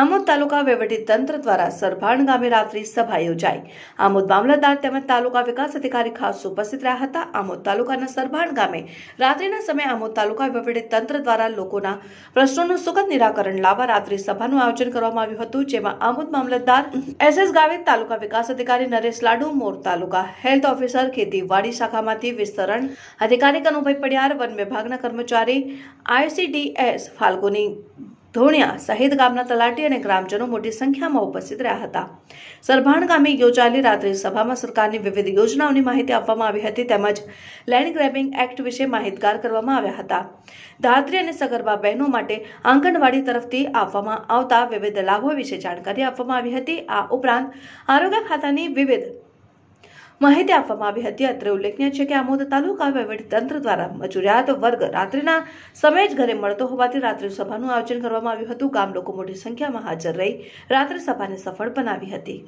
આમોદ તાલુકા તંત્ર દ્વારા સરભાણ ગામે રાત્રિ સભા યોજાઈ આમોદ મામલતદાર તેમજ તાલુકા વિકાસ અધિકારી ખાસ ઉપસ્થિત રહ્યા હતા આમોદ તાલુકાના સરભાણ ગામે રાત્રિના સમયે આમોદ તાલુકા તંત્ર દ્વારા લોકોના પ્રશ્નોનું સુખદ નિરાકરણ લાવવા રાત્રિ સભાનું આયોજન કરવામાં આવ્યું હતું જેમાં આમોદ મામલતદાર એસ એસ ગાવિત તાલુકા વિકાસ અધિકારી નરેશ લાડુ મોર તાલુકા હેલ્થ ઓફિસર ખેતીવાડી શાખામાંથી વિસ્તરણ અધિકારી કનુભાઈ પડિયાર વન વિભાગના કર્મચારી આઈસીડીએસ ફાલ્ગુની ધોણિયા સહિત ગામના તલાટી અને ગ્રામજનો મોટી સંખ્યામાં ઉપસ્થિત રહ્યા હતા સરભાણ ગામે યોજાયેલી રાત્રિ સભામાં સરકારની વિવિધ યોજનાઓની માહિતી આપવામાં આવી હતી તેમજ લેન્ડ ગ્રેબિંગ એક્ટ વિશે માહિતગાર કરવામાં આવ્યા હતા ધાત્રી અને સગર્ભા બહેનો માટે આંગણવાડી તરફથી આપવામાં આવતા વિવિધ લાભો વિશે જાણકારી આપવામાં આવી હતી આ ઉપરાંત આરોગ્ય ખાતાની વિવિધ માહિતી આપવામાં આવી હતી અત્રે ઉલ્લેખનીય છે કે આમોદ તાલુકા તંત્ર દ્વારા મજૂરિયાત વર્ગ રાત્રિના સમયે જ ઘરે મળતો હોવાથી રાત્રિ સભાનું આયોજન કરવામાં આવ્યું હતું ગામ લોકો મોટી સંખ્યામાં હાજર રહી રાત્રિ સભાને સફળ બનાવી હતી